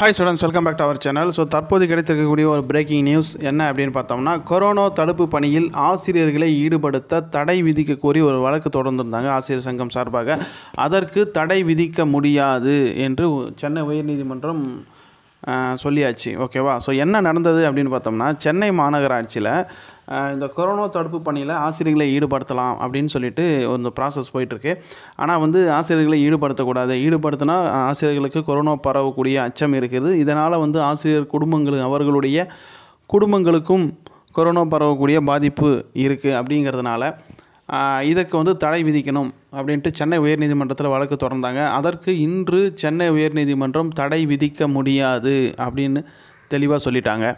hi students welcome back to our channel so தற்போது கிடைத்திருக்கக்கூடிய ஒரு பிரேக்கிங் நியூஸ் என்ன அப்படின்னு பார்த்தோம்னா கொரோனா தடுப்பு பணியில் ஆசிரியர்களை ஈடுபடுத்த தடை விதிக்க கோரி ஒரு வழக்கு தொடர்ந்துருந்தாங்க ஆசிரியர் சங்கம் சார்பாக அதற்கு தடை விதிக்க முடியாது என்று சென்னை உயர்நீதிமன்றம் சொல்லியாச்சு ஓகேவா ஸோ என்ன நடந்தது அப்படின்னு பார்த்தோம்னா சென்னை மாநகராட்சியில் இந்த கொரோனா தடுப்பு பணியில் ஆசிரியர்களை ஈடுபடுத்தலாம் அப்படின்னு சொல்லிட்டு ஒரு ப்ராசஸ் போயிட்டுருக்கு ஆனால் வந்து ஆசிரியர்களை ஈடுபடுத்தக்கூடாது ஈடுபடுத்தினா ஆசிரியர்களுக்கு கொரோனா பரவக்கூடிய அச்சம் இருக்குது இதனால் வந்து ஆசிரியர் குடும்பங்கள் அவர்களுடைய குடும்பங்களுக்கும் கொரோனா பரவக்கூடிய பாதிப்பு இருக்குது அப்படிங்கிறதுனால இதற்கு வந்து தடை விதிக்கணும் அப்படின்ட்டு சென்னை உயர்நீதிமன்றத்தில் வழக்கு தொடர்ந்தாங்க அதற்கு இன்று சென்னை உயர்நீதிமன்றம் தடை விதிக்க முடியாது அப்படின்னு தெளிவாக சொல்லிட்டாங்க